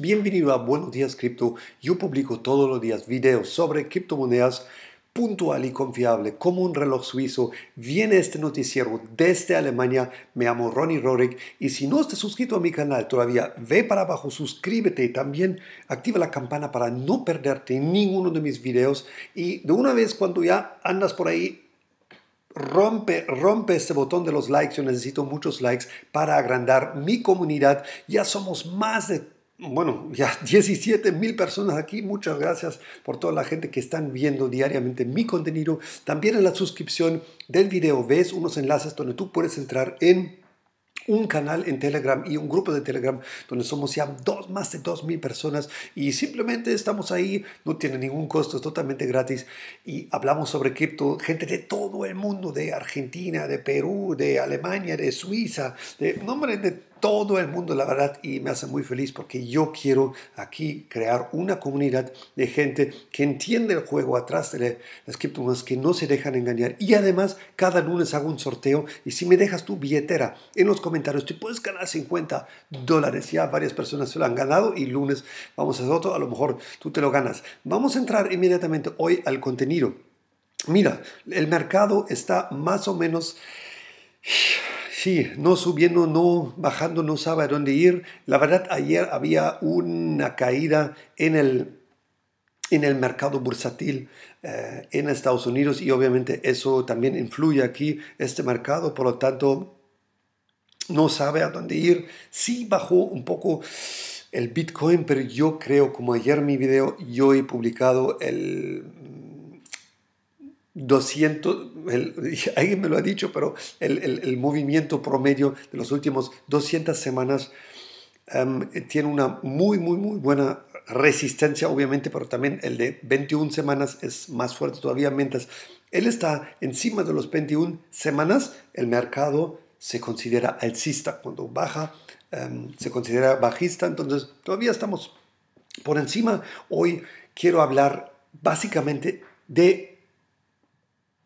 Bienvenido a Buenos Días Cripto. Yo publico todos los días videos sobre criptomonedas puntual y confiable como un reloj suizo. Viene este noticiero desde Alemania. Me llamo Ronnie Rorik y si no estás suscrito a mi canal todavía, ve para abajo, suscríbete y también activa la campana para no perderte ninguno de mis videos y de una vez cuando ya andas por ahí rompe, rompe este botón de los likes. Yo necesito muchos likes para agrandar mi comunidad. Ya somos más de bueno, ya 17 mil personas aquí. Muchas gracias por toda la gente que están viendo diariamente mi contenido. También en la suscripción del video ves unos enlaces donde tú puedes entrar en un canal en Telegram y un grupo de Telegram donde somos ya dos, más de mil personas y simplemente estamos ahí, no tiene ningún costo, es totalmente gratis y hablamos sobre cripto, gente de todo el mundo, de Argentina, de Perú, de Alemania, de Suiza, de, nombre de todo el mundo, la verdad, y me hace muy feliz porque yo quiero aquí crear una comunidad de gente que entiende el juego atrás de las criptomonedas, que no se dejan engañar. Y además, cada lunes hago un sorteo y si me dejas tu billetera en los comentarios, tú puedes ganar 50 dólares. Ya varias personas se lo han ganado y lunes vamos a hacer otro, a lo mejor tú te lo ganas. Vamos a entrar inmediatamente hoy al contenido. Mira, el mercado está más o menos Sí, no subiendo, no bajando, no sabe a dónde ir. La verdad, ayer había una caída en el, en el mercado bursátil eh, en Estados Unidos y obviamente eso también influye aquí, este mercado, por lo tanto, no sabe a dónde ir. Sí bajó un poco el Bitcoin, pero yo creo, como ayer mi video, yo he publicado el 200, alguien me lo ha dicho, pero el, movimiento promedio de los últimos 200 semanas em, tiene una muy, muy, muy buena resistencia, obviamente, pero también el de 21 semanas es más fuerte todavía. Mientras él está encima de los 21 semanas, el mercado se considera alcista. Cuando baja, em, se considera bajista. Entonces, todavía estamos por encima. Hoy quiero hablar básicamente de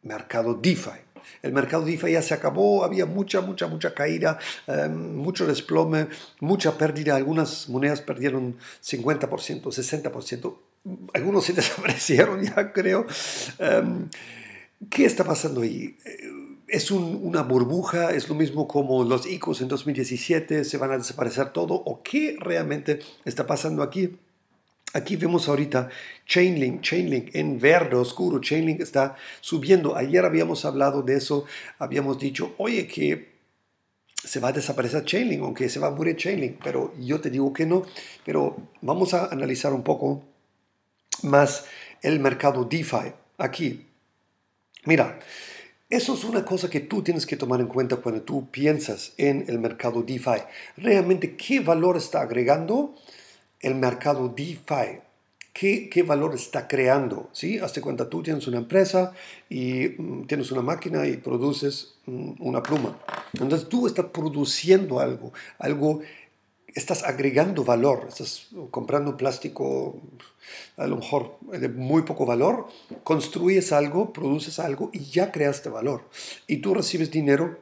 mercado DeFi. El mercado DeFi ya se acabó, había mucha, mucha, mucha caída, em, mucho desplome, mucha pérdida. Algunas monedas perdieron 50%, 60%, algunos se desaparecieron ya creo. Em, ¿Qué está pasando ahí? Eh, es una burbuja, es lo mismo como los ICOs en 2017, se van a desaparecer todo, o qué realmente está pasando aquí. Aquí vemos ahorita Chainlink, Chainlink en verde oscuro. Chainlink está subiendo. Ayer habíamos hablado de eso, habíamos dicho, oye, que se va a desaparecer Chainlink, aunque se va a morir Chainlink, pero yo te digo que no. Pero vamos a analizar un poco más el mercado DeFi aquí. Mira, eso es una cosa que tú tienes que tomar en cuenta cuando tú piensas en el mercado DeFi. Realmente, ¿qué valor está agregando? el mercado DeFi. ¿Qué, valor está creando? ¿sí? Hazte cuenta, tú tienes una empresa y mm, tienes una máquina y produces mm, una pluma. Entonces tú estás produciendo algo, algo estás agregando valor, estás comprando plástico a lo mejor de muy poco valor, construyes algo, produces algo y ya creaste valor. Y tú recibes dinero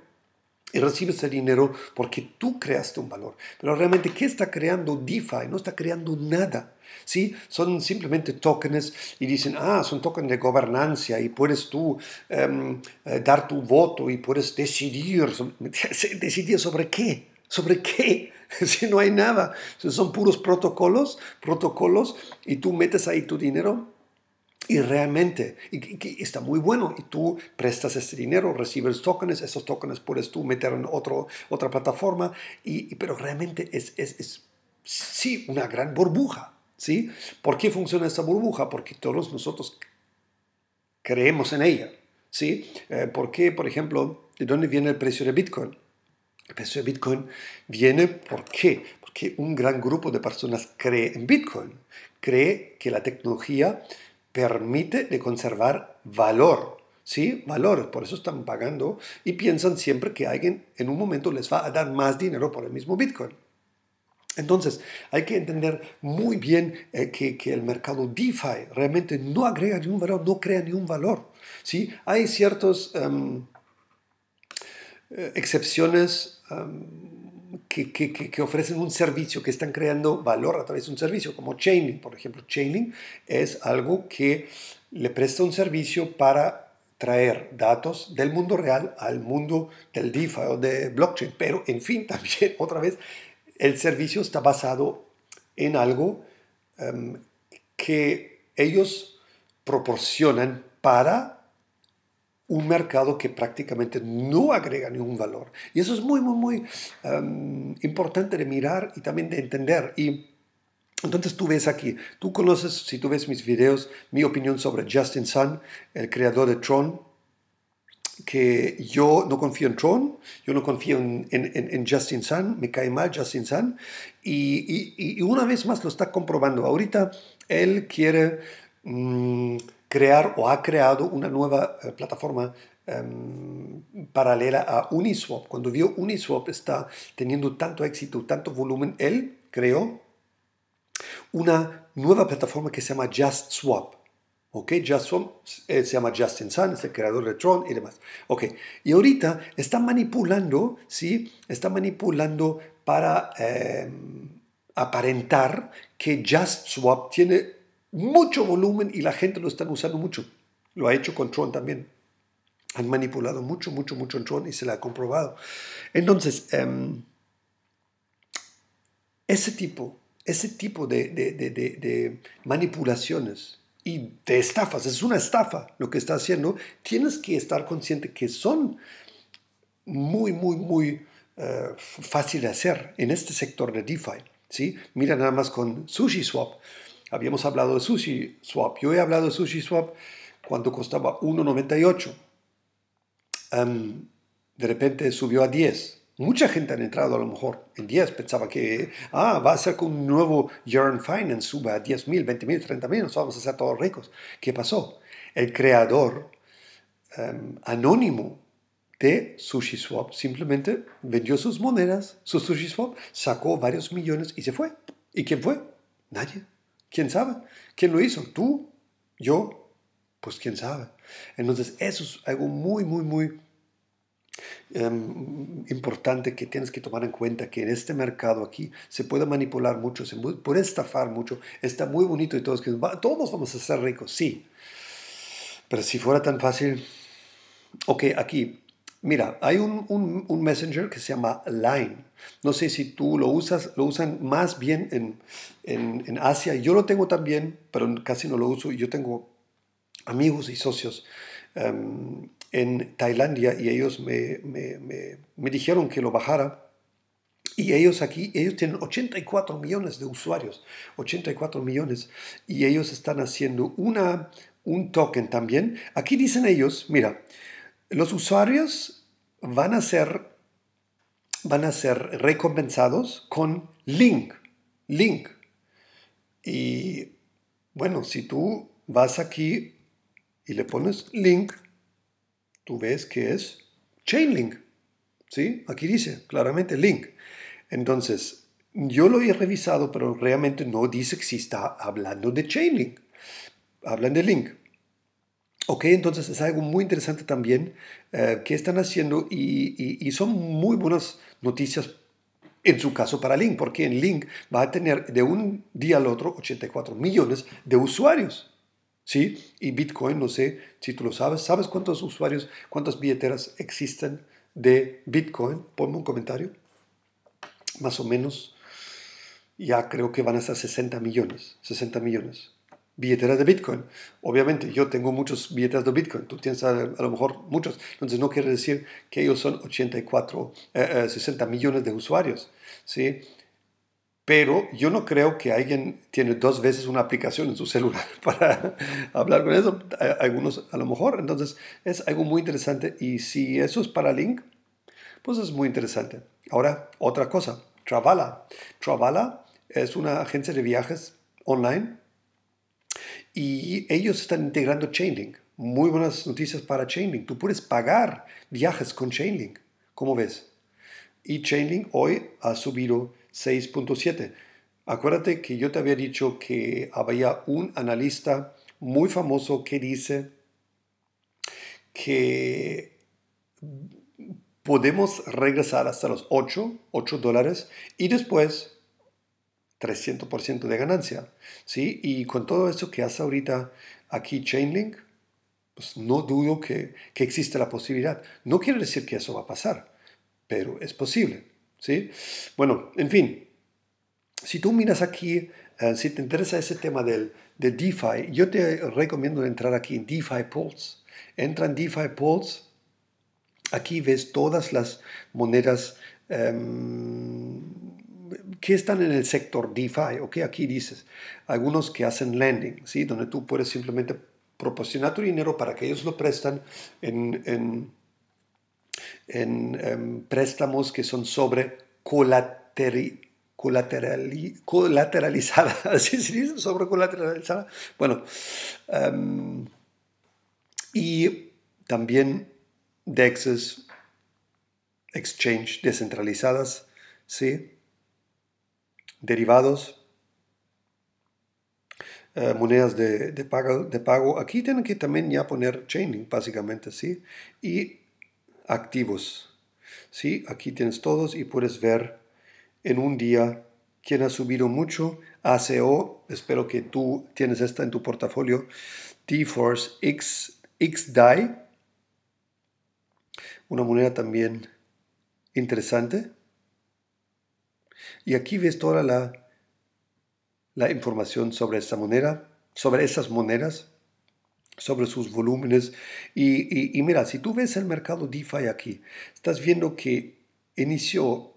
y recibes el dinero porque tú creaste un valor. Pero realmente, ¿qué está creando DeFi? No está creando nada. ¿sí? Son simplemente tokens y dicen, ah, son tokens de gobernanza y puedes tú em, eh, dar tu voto y puedes decidir, decidir sobre qué, sobre qué, si no hay nada. Son puros protocolos, protocolos y tú metes ahí tu dinero y realmente y, está muy bueno. Y tú prestas ese dinero, recibes tokens, esos tokens puedes tú meter en otro, otra plataforma. Y, pero realmente es, es, es sí una gran burbuja. ¿sí? ¿Por qué funciona esta burbuja? Porque todos nosotros creemos en ella. ¿sí? Eh, ¿Por qué, por ejemplo, de dónde viene el precio de Bitcoin? El precio de Bitcoin viene ¿por qué? Porque un gran grupo de personas cree en Bitcoin, cree que la tecnología permite de conservar valor, ¿sí? Valores, por eso están pagando y piensan siempre que alguien en un momento les va a dar más dinero por el mismo Bitcoin. Entonces, hay que entender muy bien eh, que, que, el mercado DeFi realmente no agrega un valor, no crea ningún valor. ¿sí? Hay ciertas em, eh, excepciones em, que, ofrecen un servicio, que están creando valor a través de un servicio, como Chainlink, por ejemplo. Chainlink es algo que le presta un servicio para traer datos del mundo real al mundo del DeFi o de blockchain. Pero, en fin, también, otra vez, el servicio está basado en algo em, que ellos proporcionan para un mercado que prácticamente no agrega ningún valor. Y eso es muy, muy, muy em, importante de mirar y también de entender. Y entonces tú ves aquí, tú conoces, si tú ves mis videos, mi opinión sobre Justin Sun, el creador de Tron, que yo no confío en Tron, yo no confío en, Justin Sun, me cae mal Justin Sun, y, una vez más lo está comprobando. Ahorita él quiere... Mm, crear o ha creado una nueva eh, plataforma em, paralela a Uniswap. Cuando vio Uniswap está teniendo tanto éxito, tanto volumen, él creó una nueva plataforma que se llama JustSwap. ¿Ok? JustSwap eh, se llama Justin Sun, es el creador de Tron y demás. ¿Ok? Y ahorita está manipulando, ¿sí? Está manipulando para em, aparentar que JustSwap tiene mucho volumen y la gente lo está usando mucho. Lo ha hecho con Tron también. Han manipulado mucho, mucho, mucho en Tron y se la ha comprobado. Entonces, em, ese tipo, ese tipo de, manipulaciones y de estafas, es una estafa lo que está haciendo, tienes que estar consciente que son muy, muy, muy fáciles eh, fácil de hacer en este sector de DeFi. ¿sí? Mira nada más con SushiSwap. Swap Habíamos hablado de Sushi Swap. Yo he hablado de Sushi Swap cuando costaba 1,98. de repente subió a 10. Mucha gente ha entrado a lo mejor en 10, pensaba que ah, va a ser con un nuevo Yearn Finance, suba a 10.000, mil, 30.000. 30 mil, nos vamos a hacer todos ricos. ¿Qué pasó? El creador anónimo de SushiSwap simplemente vendió sus monedas, su SushiSwap, sacó varios millones y se fue. ¿Y quién fue? Nadie. ¿Quién sabe? ¿Quién lo hizo? ¿Tú? ¿Yo? Pues quién sabe. Entonces, eso es algo muy, muy, muy em, importante que tienes que tomar en cuenta, que en este mercado aquí se puede manipular mucho, se puede estafar mucho, está muy bonito y todos, todos vamos a ser ricos, sí. Pero si fuera tan fácil, ok, aquí Mira, hay un, un, messenger que se llama Line. No sé si tú lo usas, lo usan más bien en, en, Asia. Yo lo tengo también, pero casi no lo uso. Yo tengo amigos y socios em, en Tailandia y ellos me, dijeron que lo bajara. Y ellos aquí, ellos tienen 84 millones de usuarios, 84 millones, y ellos están haciendo una, un token también. Aquí dicen ellos, mira, los usuarios van a ser, van a ser recompensados con link, link. Y bueno, si tú vas aquí y le pones link, tú ves que es Chainlink. ¿Sí? Aquí dice claramente link. Entonces, yo lo he revisado, pero realmente no dice que si está hablando de Chainlink. Hablan de link. Ok, entonces es algo muy interesante también eh, que están haciendo y, son muy buenas noticias en su caso para Link, porque en Link va a tener de un día al otro 84 millones de usuarios. ¿sí? Y Bitcoin, no sé si tú lo sabes, ¿sabes cuántos usuarios, cuántas billeteras existen de Bitcoin? Ponme un comentario. Más o menos, ya creo que van ser 60 millones, 60 millones billeteras de Bitcoin. Obviamente, yo tengo muchos billetes de Bitcoin, tú tienes a, lo mejor muchos. Entonces, no quiere decir que ellos son 84, 60 eh, eh, millones de usuarios, ¿sí? Pero yo no creo que alguien tiene dos veces una aplicación en su celular para hablar con eso. Algunos a lo mejor. Entonces, es algo muy interesante. Y si eso es para Link, pues es muy interesante. Ahora, otra cosa. Travala. Travala es una agencia de viajes online y ellos están integrando Chainlink. Muy buenas noticias para Chainlink. Tú puedes pagar viajes con Chainlink. ¿Cómo ves? Y Chainlink hoy ha subido 6.7. Acuérdate que yo te había dicho que había un analista muy famoso que dice que podemos regresar hasta los 8, 8 dólares y después 300% de ganancia. ¿sí? Y con todo eso que hace ahorita aquí Chainlink, pues no dudo que, existe la posibilidad. No quiero decir que eso va a pasar, pero es posible. ¿sí? Bueno, en fin, si tú miras aquí, eh, si te interesa ese tema del, de DeFi, yo te recomiendo entrar aquí en DeFi Pulse. Entra en DeFi Pulse. Aquí ves todas las monedas em, ¿Qué están en el sector DeFi, qué aquí dices, algunos que hacen lending, ¿sí? donde tú puedes simplemente proporcionar tu dinero para que ellos lo prestan en, em, préstamos que son sobre colateralizada, ¿así se dice? Sobre Bueno, em, y también DEXs, exchange descentralizadas, ¿sí? derivados, eh, monedas de, pago, de pago. Aquí tienen que también ya poner chaining, básicamente, ¿sí? Y activos, ¿sí? Aquí tienes todos y puedes ver en un día quién ha subido mucho. ACO, espero que tú tienes esta en tu portafolio. T-Force X, XDAI, una moneda también interesante. Y aquí ves toda la, la información sobre esa moneda, sobre esas monedas, sobre sus volúmenes. Y, mira, si tú ves el mercado DeFi aquí, estás viendo que inició...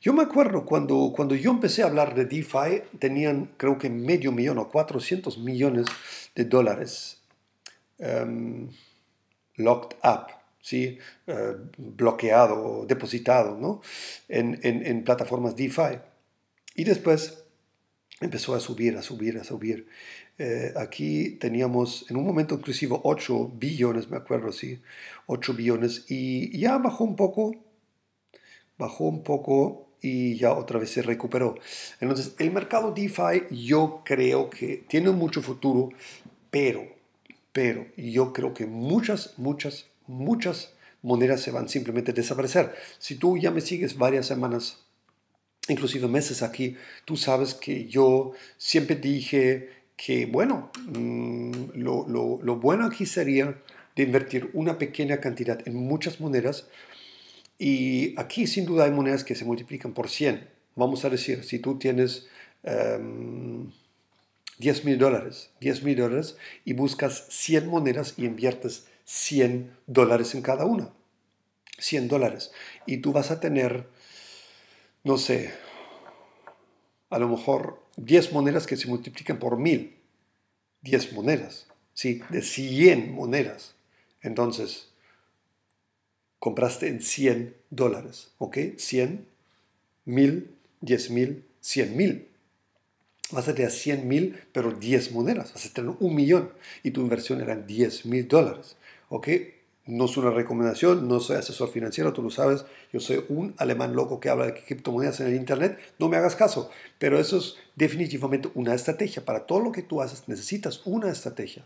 Yo me acuerdo cuando, cuando yo empecé a hablar de DeFi, tenían creo que medio millón o 400 millones de dólares em, locked up ¿sí? Eh, bloqueado o depositado ¿no? en, en, en, plataformas DeFi. Y después empezó a subir, a subir, a subir. Eh, aquí teníamos en un momento inclusive 8 billones, me acuerdo, sí, 8 billones y ya bajó un poco, bajó un poco y ya otra vez se recuperó. Entonces, el mercado DeFi yo creo que tiene mucho futuro, pero, pero yo creo que muchas, muchas muchas monedas se van simplemente a desaparecer. Si tú ya me sigues varias semanas, inclusive meses aquí, tú sabes que yo siempre dije que, bueno, mm, lo, bueno aquí sería de invertir una pequeña cantidad en muchas monedas y aquí sin duda hay monedas que se multiplican por 100. Vamos a decir, si tú tienes... 10 em, mil dólares, 10 mil dólares y buscas 100 monedas y inviertes 100 dólares en cada una. 100 dólares. Y tú vas a tener, no sé, a lo mejor 10 monedas que se multiplican por 1000. 10 monedas, ¿sí? De 100 monedas. Entonces, compraste en 100 dólares, ¿ok? 100, 1000, 10.000, 100.000. Vas a tener 100.000, pero 10 monedas, vas a tener un millón. Y tu inversión eran 10.000 dólares. ¿ok? No es una recomendación, no soy asesor financiero, tú lo sabes, yo soy un alemán loco que habla de criptomonedas en el Internet, no me hagas caso, pero eso es definitivamente una estrategia. Para todo lo que tú haces necesitas una estrategia.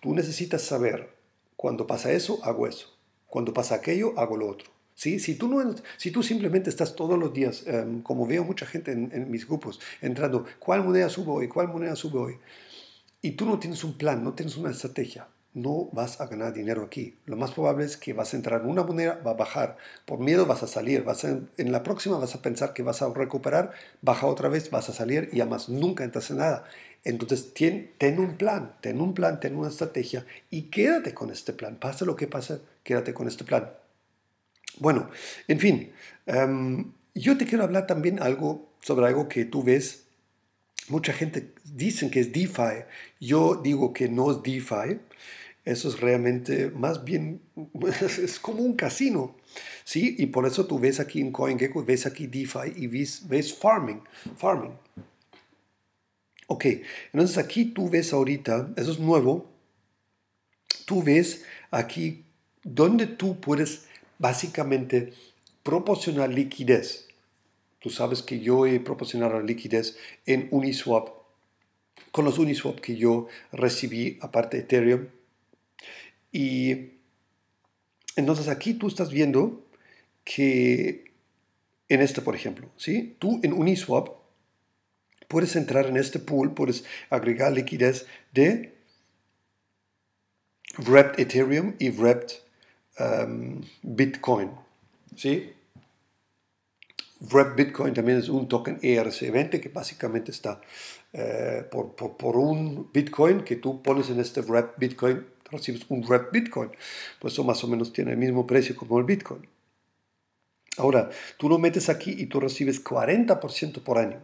Tú necesitas saber, cuando pasa eso, hago eso, cuando pasa aquello, hago lo otro. ¿Sí? Si, tú no, si tú simplemente estás todos los días, em, como veo mucha gente en, mis grupos, entrando, ¿cuál moneda subo hoy? ¿Cuál moneda sube hoy? Y tú no tienes un plan, no tienes una estrategia no vas a ganar dinero aquí. Lo más probable es que vas a entrar en una moneda, va a bajar. Por miedo vas a salir. Vas en la próxima vas a pensar que vas a recuperar, baja otra vez, vas a salir y además nunca entras en nada. Entonces, ten, un plan, ten un plan, ten una estrategia y quédate con este plan. Pase lo que pase, quédate con este plan. Bueno, en fin, em, yo te quiero hablar también algo sobre algo que tú ves. Mucha gente dicen que es DeFi. Yo digo que no es DeFi. Eso es realmente más bien, es como un casino, ¿sí? Y por eso tú ves aquí en CoinGecko, ves aquí DeFi y ves, farming, farming. Ok, entonces aquí tú ves ahorita, eso es nuevo, tú ves aquí donde tú puedes básicamente proporcionar liquidez. Tú sabes que yo he proporcionado liquidez en Uniswap, con los Uniswap que yo recibí, aparte de Ethereum, y entonces aquí tú estás viendo que en este, por ejemplo, ¿sí? tú en Uniswap puedes entrar en este pool, puedes agregar liquidez de wrapped Ethereum y wrapped um, Bitcoin. ¿sí? Wrapped Bitcoin también es un token ERC20 que básicamente está eh, por, por, un Bitcoin que tú pones en este Wrapped Bitcoin, recibes un red Bitcoin, pues eso más o menos tiene el mismo precio como el Bitcoin. Ahora, tú lo metes aquí y tú recibes 40% por año.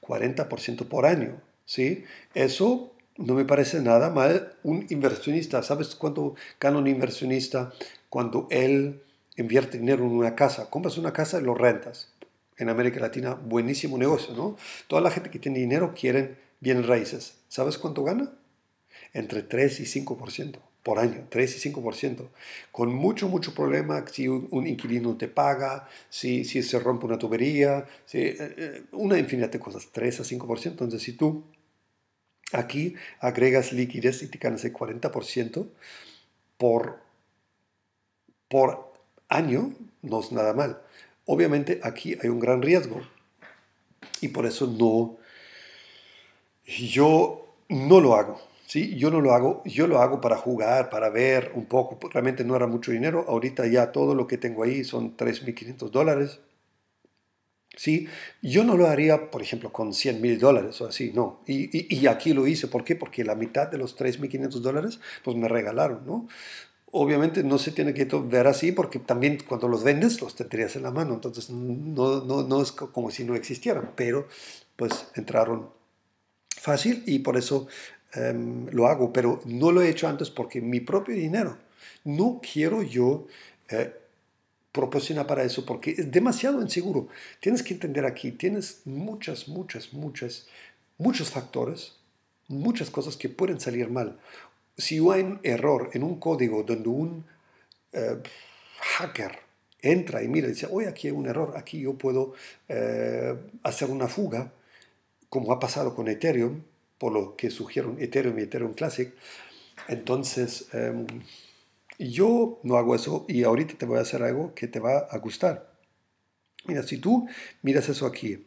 40% por año, ¿sí? Eso no me parece nada mal. Un inversionista, ¿sabes cuánto gana un inversionista cuando él invierte dinero en una casa? Compras una casa y lo rentas. En América Latina, buenísimo negocio, ¿no? Toda la gente que tiene dinero quieren bienes raíces. ¿Sabes cuánto gana? entre 3 y 5% por año, 3 y 5%, con mucho, mucho problema si un, inquilino te paga, si, si, se rompe una tubería, si, eh, eh, una infinidad de cosas, 3 a 5%. Entonces, si tú aquí agregas liquidez y te ganas el 40% por, por año, no es nada mal. Obviamente aquí hay un gran riesgo y por eso no, yo no lo hago ¿sí? Yo no lo hago, yo lo hago para jugar, para ver un poco, realmente no era mucho dinero, ahorita ya todo lo que tengo ahí son 3.500 dólares, ¿sí? Yo no lo haría, por ejemplo, con 100.000 dólares o así, no. Y, aquí lo hice, ¿por qué? Porque la mitad de los 3.500 dólares, pues me regalaron, ¿no? Obviamente no se tiene que ver así porque también cuando los vendes los tendrías en la mano, entonces no, no, no es como si no existieran, pero pues entraron fácil y por eso Em, lo hago, pero no lo he hecho antes porque mi propio dinero, no quiero yo eh, proporcionar para eso porque es demasiado inseguro. Tienes que entender aquí, tienes muchas, muchas, muchas, muchos factores, muchas cosas que pueden salir mal. Si hay un error en un código donde un eh, hacker entra y mira y dice, hoy aquí hay un error, aquí yo puedo eh, hacer una fuga, como ha pasado con Ethereum, por lo que sugieron Ethereum y Ethereum Classic. Entonces, em, yo no hago eso y ahorita te voy a hacer algo que te va a gustar. Mira, si tú miras eso aquí,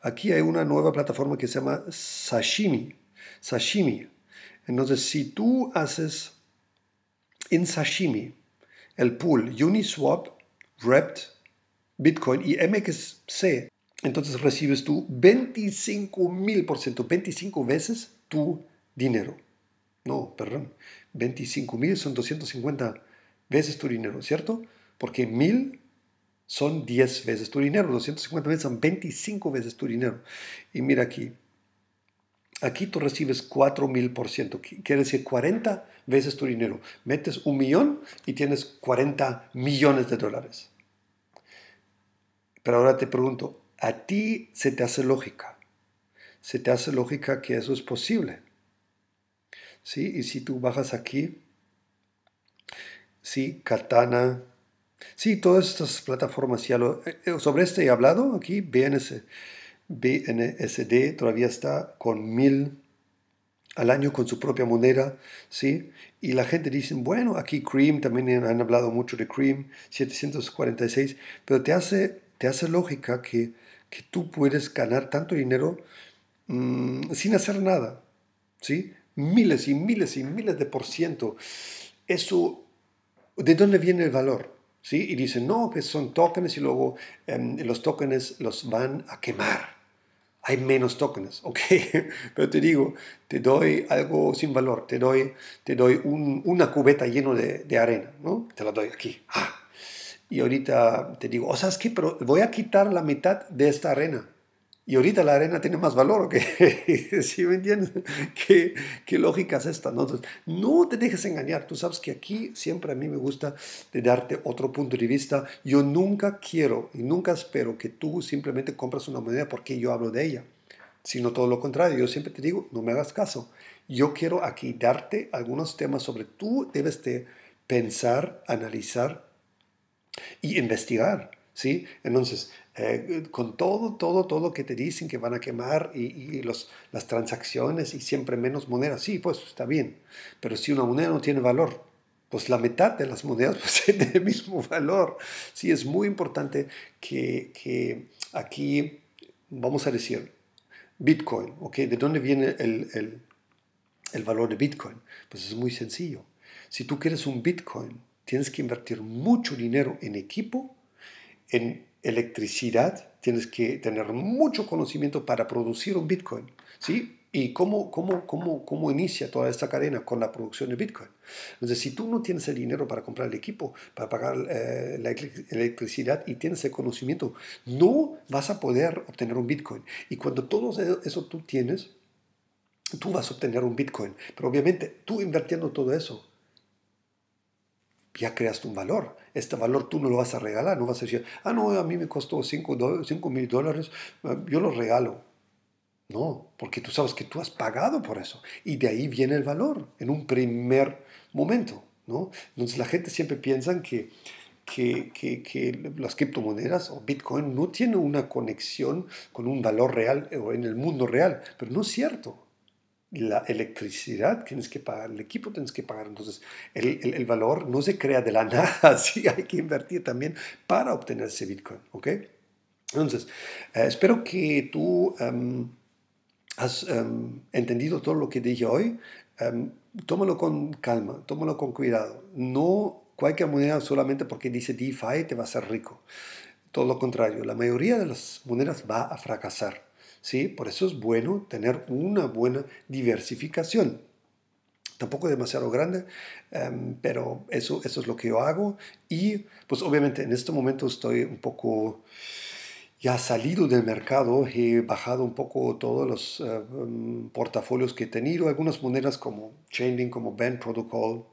aquí hay una nueva plataforma que se llama Sashimi. Sashimi. Entonces, si tú haces en Sashimi el pool Uniswap, Wrapped, Bitcoin y MXC, entonces recibes tú 25 mil por ciento, 25 veces tu dinero. No, perdón, 25 mil son 250 veces tu dinero, ¿cierto? Porque mil son 10 veces tu dinero, 250 veces son 25 veces tu dinero. Y mira aquí, aquí tú recibes 4 mil por ciento, quiere decir 40 veces tu dinero. Metes un millón y tienes 40 millones de dólares. Pero ahora te pregunto, a ti se te hace lógica. Se te hace lógica que eso es posible. ¿Sí? Y si tú bajas aquí, sí, Katana, sí, todas estas plataformas ya eh, eh, Sobre este he hablado aquí, BNS, BNSD todavía está con mil al año con su propia moneda, ¿sí? Y la gente dice, bueno, aquí Cream, también han hablado mucho de Cream, 746, pero te hace, te hace lógica que que tú puedes ganar tanto dinero mm, sin hacer nada, ¿sí? Miles y miles y miles de por ciento. Eso, ¿de dónde viene el valor? ¿Sí? Y dicen, no, que pues son tokens y luego em, los tokens los van a quemar. Hay menos tokens, ¿ok? Pero te digo, te doy algo sin valor, te doy, te doy una cubeta llena de, de, arena, ¿no? Te la doy aquí. ¡Ah! Y ahorita te digo, o oh, sea, que pero voy a quitar la mitad de esta arena. Y ahorita la arena tiene más valor, que ¿Sí me entiendes? ¿Qué, lógica es esta? ¿no? no te dejes engañar. Tú sabes que aquí siempre a mí me gusta de darte otro punto de vista. Yo nunca quiero y nunca espero que tú simplemente compras una moneda porque yo hablo de ella. Sino todo lo contrario. Yo siempre te digo, no me hagas caso. Yo quiero aquí darte algunos temas sobre tú debes de pensar, analizar y investigar. ¿sí? Entonces, eh, con todo, todo, todo que te dicen que van a quemar y, las transacciones y siempre menos moneda, sí, pues está bien, pero si una moneda no tiene valor, pues la mitad de las monedas pues, tiene el mismo valor. Sí, es muy importante que, aquí, vamos a decir, Bitcoin, ¿ok? ¿De dónde viene el valor de Bitcoin? Pues es muy sencillo. Si tú quieres un Bitcoin, tienes que invertir mucho dinero en equipo, en electricidad, tienes que tener mucho conocimiento para producir un Bitcoin, ¿sí? ¿Y cómo, cómo, cómo, cómo inicia toda esta cadena con la producción de Bitcoin? Entonces, si tú no tienes el dinero para comprar el equipo, para pagar eh, la electricidad y tienes el conocimiento, no vas a poder obtener un Bitcoin. Y cuando todo eso tú tienes, tú vas a obtener un Bitcoin. Pero obviamente, tú invirtiendo todo eso, ya creaste un valor. Este valor tú no lo vas a regalar, no vas a decir, ah, no, a mí me costó 5 mil dólares, ah, yo lo regalo. No, porque tú sabes que tú has pagado por eso. Y de ahí viene el valor, en un primer momento. ¿no? Entonces la gente siempre piensa que, que, que, que, las criptomonedas o Bitcoin no tienen una conexión con un valor real o en el mundo real, pero no es cierto la electricidad tienes que pagar, el equipo tienes que pagar. Entonces, el, el, valor no se crea de la nada, sí, hay que invertir también para obtener ese Bitcoin, ¿ok? Entonces, eh, espero que tú em, has em, entendido todo lo que dije hoy. Em, tómalo con calma, tómalo con cuidado. No cualquier moneda solamente porque dice DeFi te va a hacer rico. Todo lo contrario, la mayoría de las monedas va a fracasar. ¿sí? Por eso es bueno tener una buena diversificación. Tampoco demasiado grande, em, pero eso, eso es lo que yo hago. Y pues obviamente en este momento estoy un poco ya salido del mercado, he bajado un poco todos los eh, em, portafolios que he tenido, algunas monedas como Chainlink, como Band Protocol,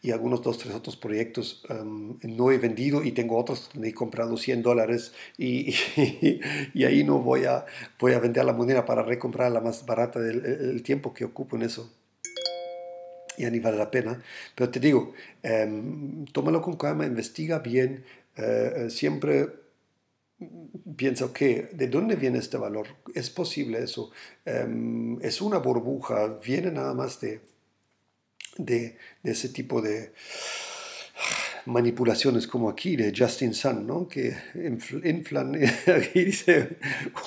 y algunos dos, tres otros proyectos em, no he vendido y tengo otros donde he comprado 100 dólares y, y, ahí no voy a, voy a vender la moneda para recomprar la más barata del tiempo que ocupo en eso ya ni vale la pena. Pero te digo, em, tómalo con calma, investiga bien, eh, eh, siempre piensa, ¿de dónde viene este valor? ¿Es posible eso? Em, ¿Es una burbuja? ¿Viene nada más de, de, ese tipo de manipulaciones como aquí de Justin Sun, ¿no? que inflan, dice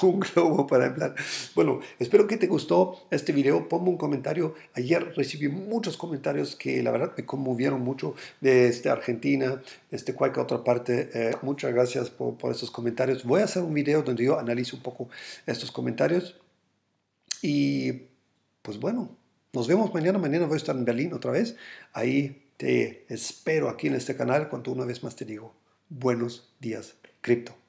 un globo para inflar. Bueno, espero que te gustó este video, pongo un comentario. Ayer recibí muchos comentarios que la verdad me conmovieron mucho de este Argentina, este, cualquier otra parte. Eh, muchas gracias por, por estos comentarios. Voy a hacer un video donde yo analizo un poco estos comentarios y pues bueno, nos vemos mañana. Mañana voy a estar en Berlín otra vez. Ahí te espero aquí en este canal cuando una vez más te digo buenos días, cripto.